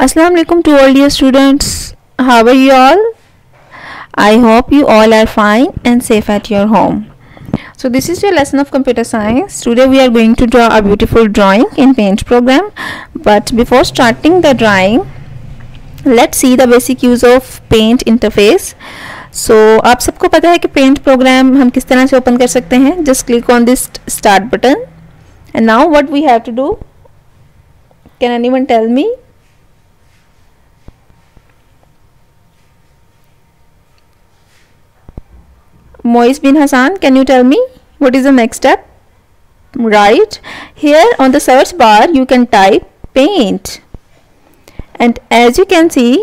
Assalamu alaikum to all dear students. How are you all? I hope you all are fine and safe at your home. So this is your lesson of computer science. Today we are going to draw a beautiful drawing in paint program. But before starting the drawing, let's see the basic use of paint interface. so, आप सबको पता है कि Paint program हम किस तरह से open कर सकते हैं Just click on this Start button. And now what we have to do? Can anyone tell me? Mois bin Hasan, can you tell me what is the next step? Right. Here on the search bar, you can type paint. And as you can see,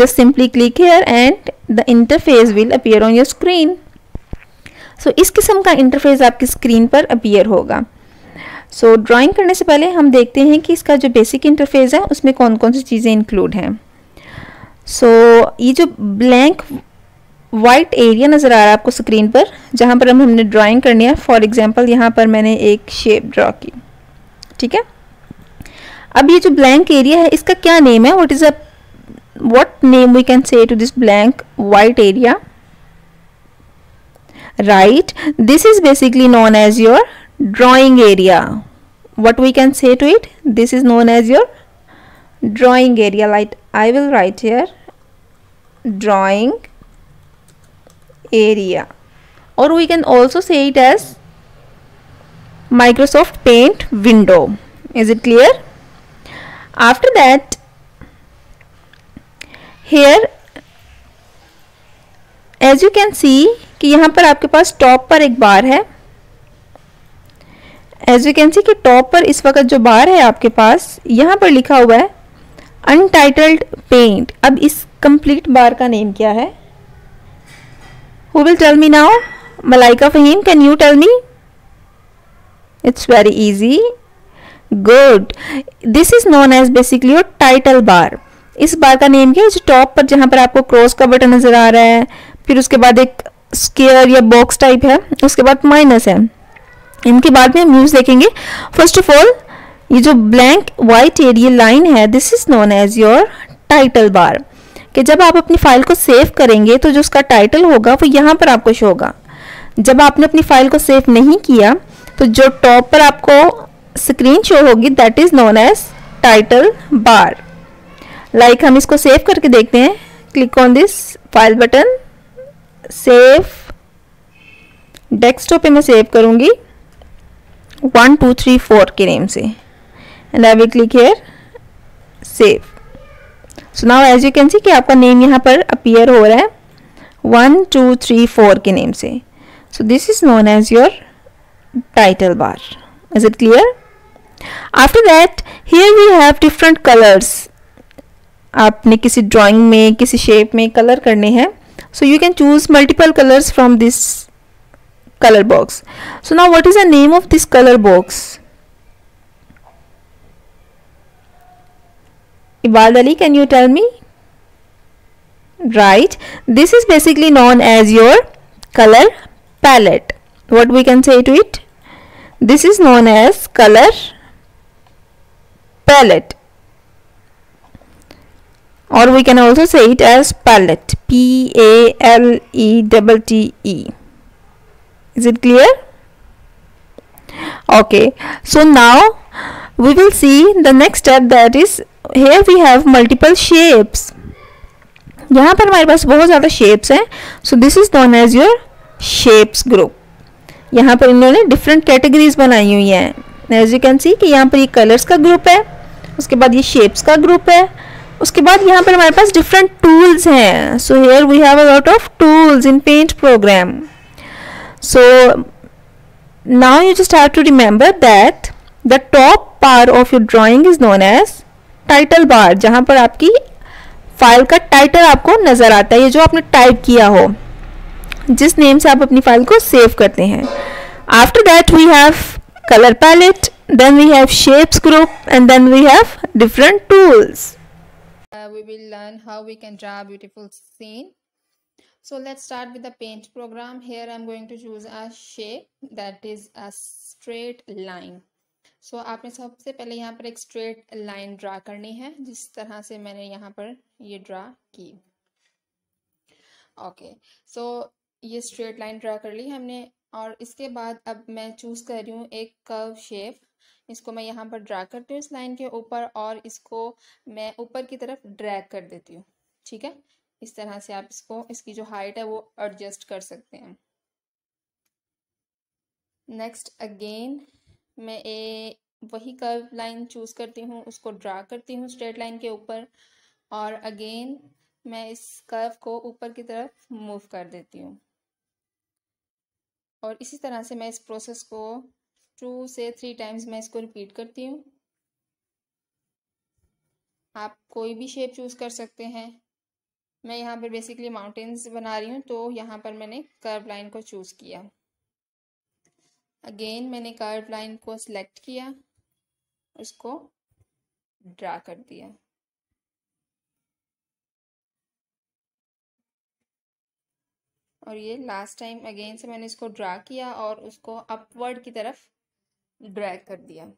just simply click here and the interface will appear on your screen. So so, इस किस्म का interface आपकी screen पर appear होगा सो so, drawing करने से पहले हम देखते हैं कि इसका जो बेसिक इंटरफेस है उसमें कौन कौन सी चीज़ें इंक्लूड हैं सो so, ये जो ब्लैंक वाइट एरिया नज़र आ रहा है आपको स्क्रीन पर जहाँ पर हम हमने ड्राइंग करनी है फॉर एग्जांपल यहाँ पर मैंने एक शेप ड्रॉ की ठीक है अब ये जो ब्लैंक एरिया है इसका क्या नेम है what is a what name we can say to this blank white area right this is basically known as your drawing area what we can say to it this is known as your drawing area right I will write here drawing area or we can also say it as Microsoft Paint window. Is it clear? After that, here as you can see कि यहाँ पर आपके पास top पर एक बार है as you can see कि top पर इस वक्त जो बार है आपके पास यहाँ पर लिखा हुआ है अनटाइटल्ड पेंट अब इस कंप्लीट बार का नेम क्या है Who will tell me now? malika Fahim, can you tell me? It's very easy. Good. This is known as basically your title bar. इस बार का नेम क्या है जो टॉप पर जहां पर आपको क्रॉस का बटन नज़र आ रहा है फिर उसके बाद एक स्केयर या बॉक्स टाइप है उसके बाद माइनस है इनके बाद में हम यूज देखेंगे फर्स्ट ऑफ ऑल ये जो ब्लैंक व्हाइट एरिया लाइन है this is known as your title bar कि जब आप अपनी फाइल को सेव करेंगे तो जो उसका टाइटल होगा वो यहाँ पर आपको शो होगा जब आपने अपनी फाइल को सेव नहीं किया तो जो टॉप पर आपको स्क्रीन शो होगी that is known as title bar like हम इसको सेव करके देखते हैं click on this file button save desktop पे मैं सेव करूँगी वन टू थ्री फोर के नेम से and I will click here save so now as you can see कि आपका नेम यहाँ पर अपीयर हो रहा है वन टू थ्री फोर के नेम से so this is known as your title bar is it clear after that here we have different colours आपने किसी ड्राइंग में किसी शेप में कलर करने हैं so you can choose multiple colours from this colour box so now what is the name of this colour box Iqbal Ali, can you tell me? Right. This is basically known as your color palette. What we can say to it? This is known as color palette or we can also say it as palette P A L E T T E. Is it clear? Okay, so now we will see the next step that is here we have multiple shapes यहाँ पर हमारे पास बहुत ज़्यादा shapes हैं so this is known as your shapes group यहाँ पर इन्होंने different categories बनाई हुई हैं एज यू कैन सी कि यहाँ पर ये कलर्स का ग्रुप है उसके बाद ये शेप्स का ग्रुप है उसके बाद यहाँ पर हमारे पास डिफरेंट टूल्स हैं so here we have a lot of tools in paint program so now you just have to remember that the top bar of your drawing is known as title bar जहां पर आपकी file का title आपको नजर आता है ये जो आपने टाइप किया हो जिस नेम से आप अपनी फाइल को सेव करते हैं after that we have colour palette then we have shapes group and then we have different tools we will learn how we can draw beautiful scene so let's start with the paint program here I am going to choose a shape that is a straight line so so, आपने सबसे पहले यहाँ पर एक straight line draw करनी है जिस तरह से मैंने यहाँ पर ये ड्रा की ओके okay, सो so, ये स्ट्रेट लाइन ड्रा कर ली हमने और इसके बाद अब मैं चूज़ कर रही हूँ एक कर्व शेप इसको मैं यहाँ पर ड्रा करती हूँ इस लाइन के ऊपर और इसको मैं ऊपर की तरफ ड्रैग कर देती हूँ ठीक है इस तरह से आप इसको इसकी जो हाइट है वो एडजस्ट कर सकते हैं नेक्स्ट अगेन मैं ए वही कर्व लाइन चूज करती हूँ उसको ड्रा करती हूँ स्ट्रेट लाइन के ऊपर और अगेन मैं इस कर्व को ऊपर की तरफ मूव कर देती हूँ और इसी तरह से मैं इस प्रोसेस को टू से थ्री टाइम्स मैं इसको रिपीट करती हूँ आप कोई भी शेप चूज़ कर सकते हैं मैं यहाँ पर बेसिकली माउंटेन्स बना रही हूँ तो यहाँ पर मैंने कर्व लाइन को चूज़ किया अगेन मैंने कर्व लाइन को सिलेक्ट किया उसको ड्रा कर दिया और ये लास्ट टाइम अगेन से मैंने इसको ड्रा किया और उसको अपवर्ड की तरफ ड्रैग कर दिया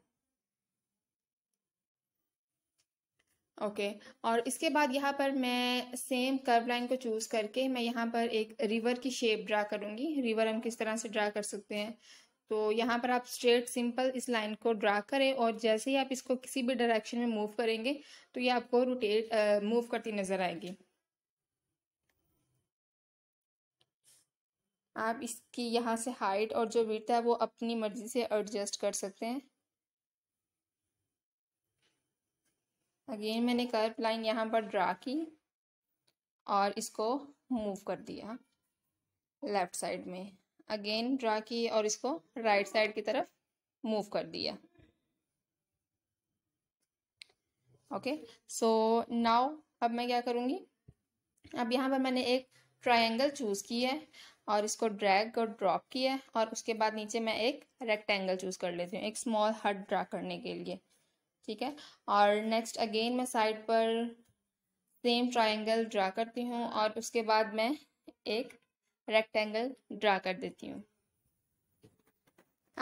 ओके okay. और इसके बाद यहाँ पर मैं सेम कर्व लाइन को चूज़ करके मैं यहाँ पर एक रिवर की शेप ड्रा करूँगी रिवर हम किस तरह से ड्रा कर सकते हैं तो यहाँ पर आप स्ट्रेट सिंपल इस लाइन को ड्रा करें और जैसे ही आप इसको किसी भी डायरेक्शन में मूव करेंगे तो ये आपको रोटेट मूव करती नज़र आएगी आप इसकी यहाँ से हाइट और जो विर्थ है वो अपनी मर्ज़ी से एडजस्ट कर सकते हैं अगेन मैंने कर्व लाइन यहाँ पर ड्रा की और इसको मूव कर दिया लेफ़्ट साइड में अगेन ड्रा की और इसको राइट साइड की तरफ मूव कर दिया ओके सो नाउ अब मैं क्या करूँगी अब यहाँ पर मैंने एक ट्रायंगल चूज़ किया है और इसको ड्रैग और ड्रॉप किया है और उसके बाद नीचे मैं एक रेक्टेंगल चूज़ कर लेती हूँ एक स्मॉल हट ड्रा करने के लिए ठीक है और नेक्स्ट अगेन मैं साइड पर सेम ट्रायंगल ड्रा करती हूँ और उसके बाद मैं एक रेक्टेंगल ड्रा कर देती हूँ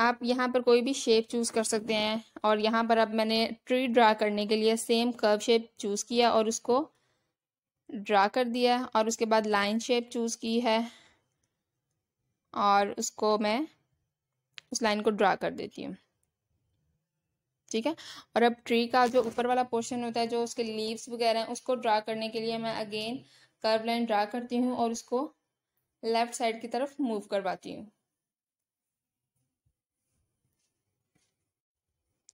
आप यहाँ पर कोई भी शेप चूज़ कर सकते हैं और यहाँ पर अब मैंने ट्री ड्रा करने के लिए सेम कर्व शेप चूज़ किया और उसको ड्रा कर दिया और उसके बाद लाइन शेप चूज़ की है और उसको मैं उस लाइन को ड्रा कर देती हूँ ठीक है और अब ट्री का जो ऊपर वाला पोर्शन होता है जो उसके लीव्स वगैरह हैं उसको ड्रा करने के लिए मैं अगेन कर्व लाइन ड्रा करती हूँ और उसको लेफ्ट साइड की तरफ मूव करवाती हूँ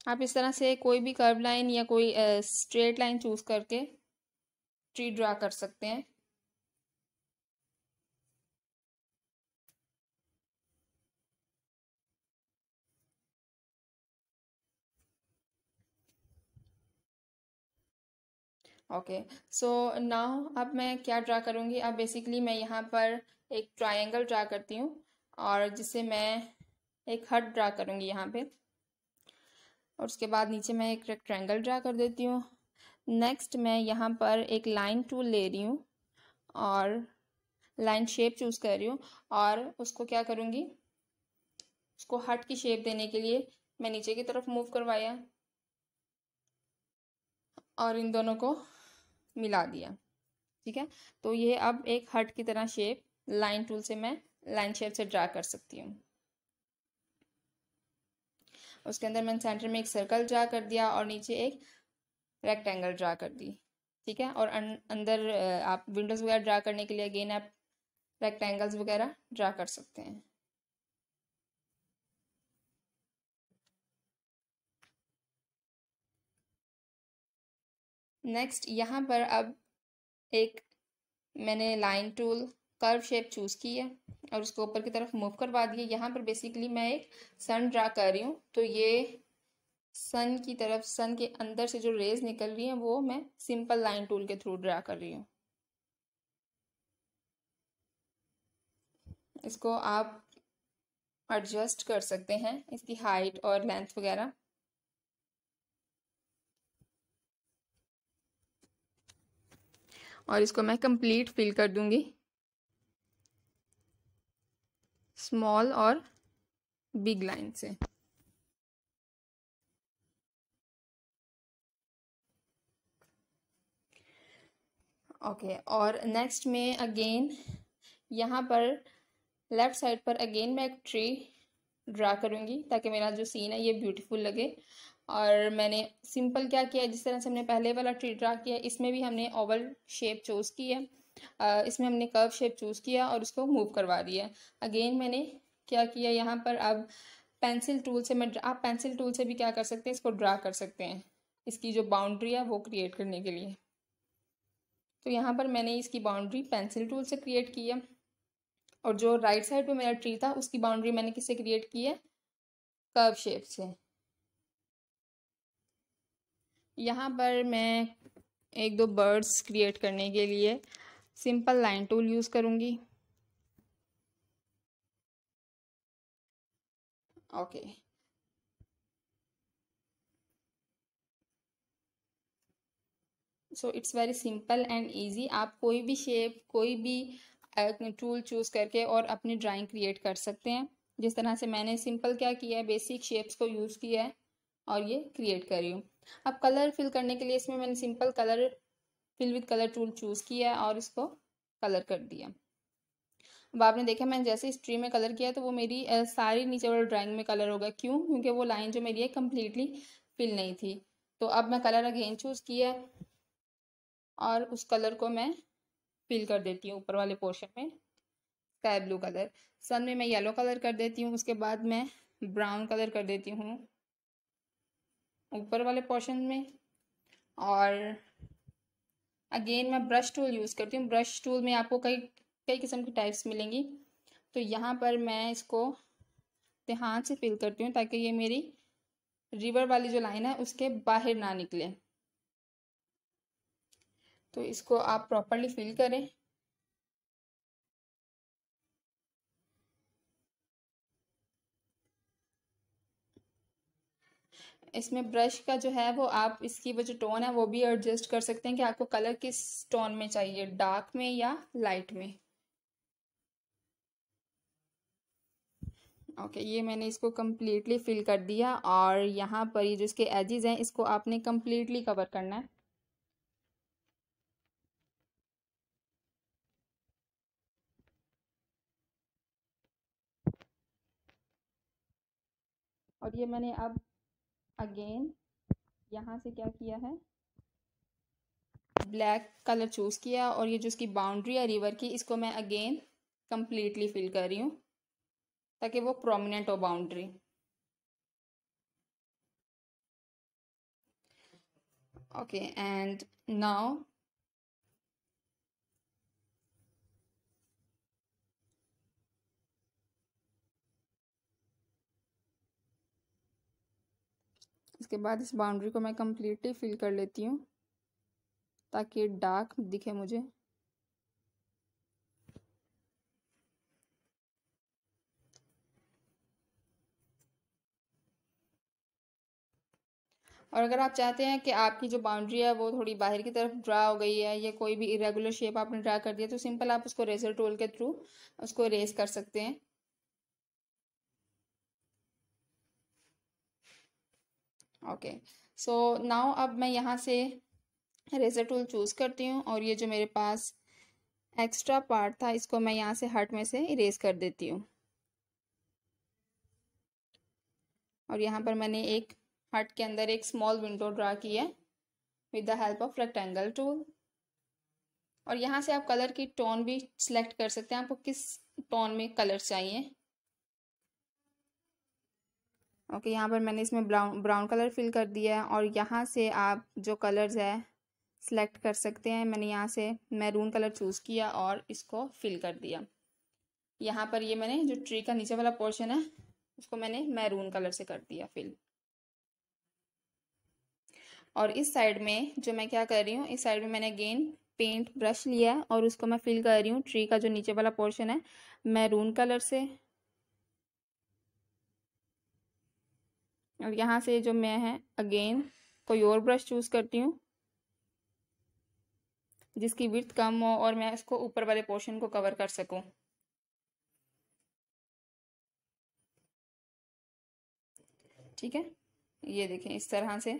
आप इस तरह से कोई भी कर्व लाइन या कोई स्ट्रेट लाइन चूज करके ट्री ड्रा कर सकते हैं ओके सो नाउ अब मैं क्या ड्रा करूँगी अब बेसिकली मैं यहाँ पर एक ट्रायंगल ड्रा करती हूँ और जिसे मैं एक हट ड्रा करूँगी यहाँ पे और उसके बाद नीचे मैं एक रेक्ट्रैंगल ड्रा कर देती हूँ नेक्स्ट मैं यहाँ पर एक लाइन टूल ले रही हूँ और लाइन शेप चूज़ कर रही हूँ और उसको क्या करूँगी उसको हट की शेप देने के लिए मैं नीचे की तरफ मूव करवाया और इन दोनों को मिला दिया ठीक है तो ये अब एक हट की तरह शेप लाइन टूल से मैं लाइन शेप से ड्रा कर सकती हूँ उसके अंदर मैंने सेंटर में एक सर्कल ड्रा कर दिया और नीचे एक रेक्टेंगल ड्रा कर दी ठीक है और अंदर आप विंडोज़ वगैरह ड्रा करने के लिए अगेन आप रेक्टेंगल्स वगैरह ड्रा कर सकते हैं नेक्स्ट यहाँ पर अब एक मैंने line tool curve shape choose की है और उसको ऊपर की तरफ मूव करवा दिया यहाँ पर बेसिकली मैं एक सन ड्रा कर रही हूँ तो ये सन की तरफ सन के अंदर से जो रेज निकल रही हैं वो मैं सिंपल लाइन टूल के थ्रू ड्रा कर रही हूँ इसको आप एडजस्ट कर सकते हैं इसकी हाइट और लेंथ वगैरह और इसको मैं कंप्लीट फिल कर दूंगी स्मॉल और बिग लाइन से ओके okay, और नेक्स्ट में अगेन यहाँ पर लेफ़्ट साइड पर अगेन मैं एक ट्री ड्रा करूँगी ताकि मेरा जो सीन है ये ब्यूटीफुल लगे और मैंने सिंपल क्या किया जिस तरह से हमने पहले वाला ट्री ड्रा किया इसमें भी हमने ओवल शेप चूज़ की है इसमें हमने कर्व शेप चूज़ किया और उसको मूव करवा दिया अगेन मैंने क्या किया यहाँ पर अब पेंसिल टूल से मैं आप पेंसिल टूल से भी क्या कर सकते हैं इसको ड्रा कर सकते हैं इसकी जो बाउंड्री है वो क्रिएट करने के लिए तो यहाँ पर मैंने इसकी बाउंड्री पेंसिल टूल से क्रिएट की है और जो राइट साइड पे मेरा ट्री था उसकी बाउंड्री मैंने किससे क्रिएट की है कर्व शेप से यहाँ पर मैं एक दो बर्ड्स क्रिएट करने के लिए सिंपल लाइन टूल यूज़ करूँगी okay okay. So it's very simple and easy आप कोई भी शेप कोई भी टूल चूज़ करके और अपनी ड्राइंग क्रिएट कर सकते हैं जिस तरह से मैंने सिंपल क्या किया है बेसिक शेप्स को यूज़ किया है और ये क्रिएट कर रही हूँ अब कलर फिल करने के लिए इसमें मैंने simple colour fill with colour tool choose किया और इसको कलर कर दिया अब आपने देखा मैंने जैसे स्ट्री में कलर किया तो वो मेरी सारी नीचे वाले ड्राइंग में कलर होगा क्यों क्योंकि वो लाइन जो मेरी है कम्प्लीटली फिल नहीं थी तो अब मैं कलर अगेन चूज़ किया और उस कलर को मैं फिल कर देती हूँ ऊपर वाले पोर्शन में स्काई ब्लू कलर सन में मैं येलो कलर कर देती हूँ उसके बाद मैं ब्राउन कलर कर देती हूँ ऊपर वाले पोर्शन में और अगेन मैं ब्रश टूल यूज़ करती हूँ ब्रश टूल में आपको कई कई किस्म की टाइप्स मिलेंगी तो यहाँ पर मैं इसको ध्यान से फिल करती हूँ ताकि ये मेरी रिवर वाली जो लाइन है उसके बाहर ना निकले तो इसको आप प्रॉपरली फिल करें इसमें ब्रश का जो है वो आप इसकी वो जो टोन है वो भी एडजस्ट कर सकते हैं कि आपको कलर किस टोन में चाहिए डार्क में या लाइट में ओके okay, ये मैंने इसको कम्प्लीटली फिल कर दिया और यहाँ पर ये जो इसके एजिज हैं इसको आपने कम्प्लीटली कवर करना है और ये मैंने अब अगेन यहाँ से क्या किया है ब्लैक कलर चूज़ किया और ये जो इसकी बाउंड्री है रिवर की इसको मैं अगेन कम्प्लीटली फिल कर रही हूँ ताकि वो प्रोमिनेंट हो बाउंड्री ओके एंड नाउ इसके बाद इस बाउंड्री को मैं कम्प्लीटली फिल कर लेती हूँ ताकि डार्क दिखे मुझे और अगर आप चाहते हैं कि आपकी जो बाउंड्री है वो थोड़ी बाहर की तरफ ड्रा हो गई है या कोई भी इरेगुलर शेप आपने ड्रा कर दिया तो सिंपल आप उसको रेजर टूल के थ्रू उसको रेस कर सकते हैं ओके सो नाउ अब मैं यहाँ से रेजर टूल चूज़ करती हूँ और ये जो मेरे पास एक्स्ट्रा पार्ट था इसको मैं यहाँ से हट में से इरेज कर देती हूँ और यहाँ पर मैंने एक हट के अंदर एक स्मॉल विंडो ड्रा की है with the help of rectangle tool और यहाँ से आप कलर की टोन भी सिलेक्ट कर सकते हैं आपको किस टोन में कलर चाहिए ओके okay, यहाँ पर मैंने इसमें ब्राउन ब्राउन कलर फिल कर दिया है और यहाँ से आप जो कलर्स है सिलेक्ट कर सकते हैं मैंने यहाँ से मैरून कलर चूज़ किया और इसको फिल कर दिया यहाँ पर ये मैंने जो ट्री का नीचे वाला पोर्शन है उसको मैंने मैरून कलर से कर दिया फिल और इस साइड में जो मैं क्या कर रही हूँ इस साइड में मैंने अगेन पेंट ब्रश लिया है और उसको मैं फिल कर रही हूँ ट्री का जो नीचे वाला पोर्शन है मैरून कलर से और यहाँ से जो मैं है अगेन कोई और ब्रश चूज़ करती हूँ जिसकी विर्थ कम हो और मैं इसको ऊपर वाले पोर्शन को कवर कर सकूँ ठीक है ये देखें इस तरह से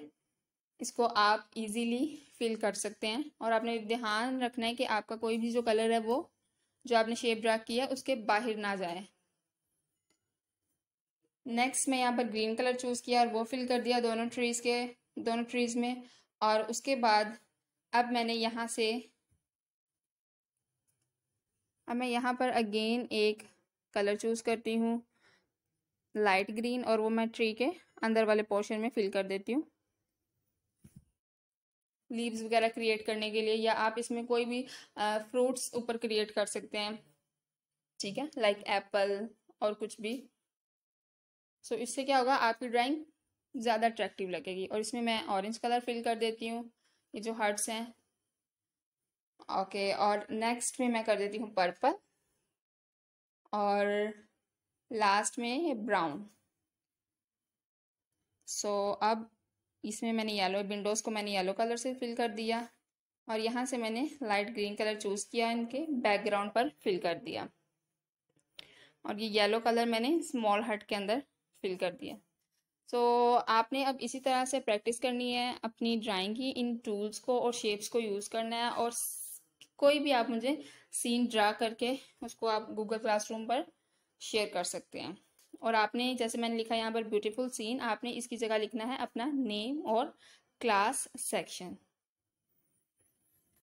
इसको आप इजीली फिल कर सकते हैं और आपने ध्यान रखना है कि आपका कोई भी जो कलर है वो जो आपने शेप ड्रा किया उसके बाहर ना जाए नेक्स्ट मैं यहाँ पर ग्रीन कलर चूज़ किया और वो फिल कर दिया दोनों ट्रीज़ के दोनों ट्रीज़ में और उसके बाद अब मैंने यहाँ से अब मैं यहाँ पर अगेन एक कलर चूज़ करती हूँ लाइट ग्रीन और वो मैं ट्री के अंदर वाले पोर्शन में फिल कर देती हूँ लीव्स वगैरह क्रिएट करने के लिए या आप इसमें कोई भी फ्रूट्स ऊपर क्रिएट कर सकते हैं ठीक है लाइक एप्पल और कुछ भी सो so, इससे क्या होगा आपकी ड्राइंग ज़्यादा अट्रैक्टिव लगेगी और इसमें मैं ऑरेंज कलर फिल कर देती हूँ ये जो हर्ट्स हैं ओके okay, और नेक्स्ट में मैं कर देती हूँ पर्पल और लास्ट में ब्राउन सो so, अब इसमें मैंने येलो विंडोज़ को मैंने येलो कलर से फिल कर दिया और यहाँ से मैंने लाइट ग्रीन कलर चूज़ किया इनके बैकग्राउंड पर फिल कर दिया और ये येलो कलर मैंने स्मॉल हट के अंदर फिल कर दिया सो so, आपने अब इसी तरह से प्रैक्टिस करनी है अपनी ड्राइंग की इन टूल्स को और शेप्स को यूज़ करना है और कोई भी आप मुझे सीन ड्रा करके उसको आप गूगल क्लासरूम पर शेयर कर सकते हैं और आपने जैसे मैंने लिखा यहाँ पर ब्यूटीफुल सीन आपने इसकी जगह लिखना है अपना नेम और क्लास सेक्शन